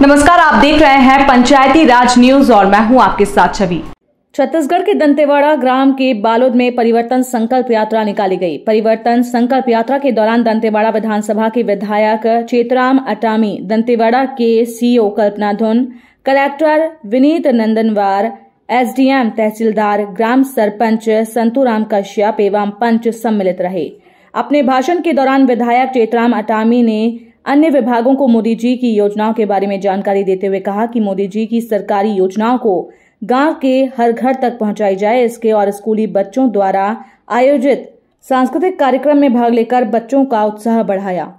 नमस्कार आप देख रहे हैं पंचायती राज न्यूज और मैं हूं आपके साथ छवि छत्तीसगढ़ के दंतेवाड़ा ग्राम के बालोद में परिवर्तन संकल्प यात्रा निकाली गई परिवर्तन संकल्प यात्रा के दौरान दंतेवाड़ा विधानसभा के विधायक चेतराम अटामी दंतेवाड़ा के CEO Kalpana Dhun collector Vineet Nandanwar SDM tehsildar ग्राम सरपंच संतूराम कश्यप एवं पंच सम्मिलित रहे अपने भाषण के दौरान विधायक चेतराम अटामी ने अन्य विभागों को मोदी जी की योजनाओं के बारे में जानकारी देते हुए कहा कि मोदी जी की सरकारी योजनाओं को गांव के हर घर तक पहुंचाई जाए इसके और स्कूली बच्चों द्वारा आयोजित सांस्कृतिक कार्यक्रम में भाग लेकर बच्चों का उत्साह बढ़ाया